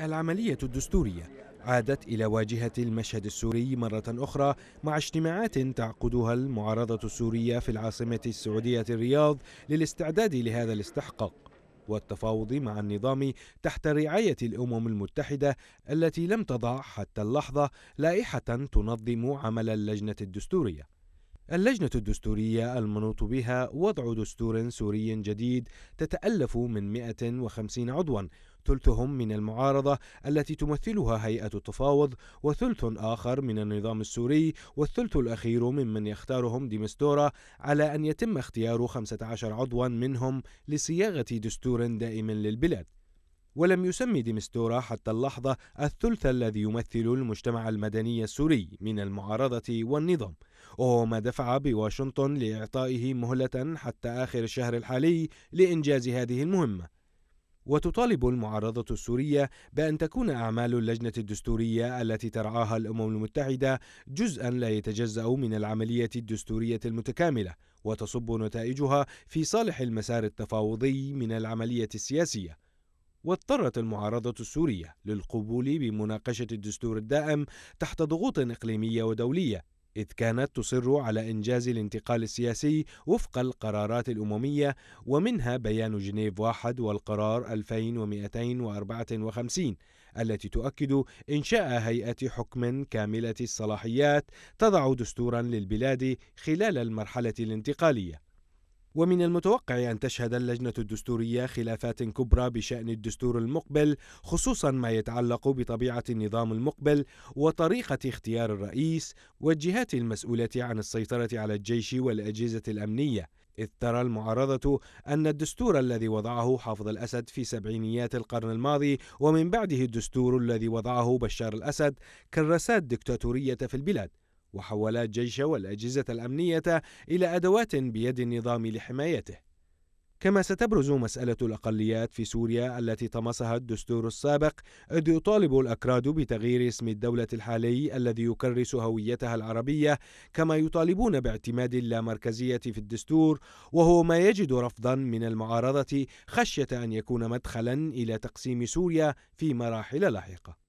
العملية الدستورية عادت إلى واجهة المشهد السوري مرة أخرى مع اجتماعات تعقدها المعارضة السورية في العاصمة السعودية الرياض للاستعداد لهذا الاستحقاق والتفاوض مع النظام تحت رعاية الأمم المتحدة التي لم تضع حتى اللحظة لائحة تنظم عمل اللجنة الدستورية اللجنة الدستورية المنوط بها وضع دستور سوري جديد تتألف من 150 عضوا ثلثهم من المعارضة التي تمثلها هيئة التفاوض وثلث آخر من النظام السوري والثلث الأخير ممن يختارهم ديمستورا على أن يتم اختيار 15 عضوا منهم لصياغة دستور دائم للبلاد ولم يسمي ديمستورا حتى اللحظة الثلث الذي يمثل المجتمع المدني السوري من المعارضة والنظام وهو ما دفع بواشنطن لإعطائه مهلة حتى آخر الشهر الحالي لإنجاز هذه المهمة وتطالب المعارضة السورية بأن تكون أعمال اللجنة الدستورية التي ترعاها الأمم المتحدة جزءا لا يتجزأ من العملية الدستورية المتكاملة وتصب نتائجها في صالح المسار التفاوضي من العملية السياسية واضطرت المعارضة السورية للقبول بمناقشة الدستور الدائم تحت ضغوط إقليمية ودولية إذ كانت تصر على إنجاز الانتقال السياسي وفق القرارات الأممية ومنها بيان جنيف واحد والقرار 2254 التي تؤكد إنشاء هيئة حكم كاملة الصلاحيات تضع دستورا للبلاد خلال المرحلة الانتقالية ومن المتوقع أن تشهد اللجنة الدستورية خلافات كبرى بشأن الدستور المقبل خصوصا ما يتعلق بطبيعة النظام المقبل وطريقة اختيار الرئيس والجهات المسؤولة عن السيطرة على الجيش والأجهزة الأمنية إذ ترى المعارضة أن الدستور الذي وضعه حافظ الأسد في سبعينيات القرن الماضي ومن بعده الدستور الذي وضعه بشار الأسد كرسات دكتاتورية في البلاد وحول الجيش والأجهزة الأمنية إلى أدوات بيد النظام لحمايته. كما ستبرز مسألة الأقليات في سوريا التي طمسها الدستور السابق إذ يطالب الأكراد بتغيير اسم الدولة الحالي الذي يكرس هويتها العربية كما يطالبون باعتماد اللامركزية في الدستور وهو ما يجد رفضا من المعارضة خشية أن يكون مدخلا إلى تقسيم سوريا في مراحل لاحقة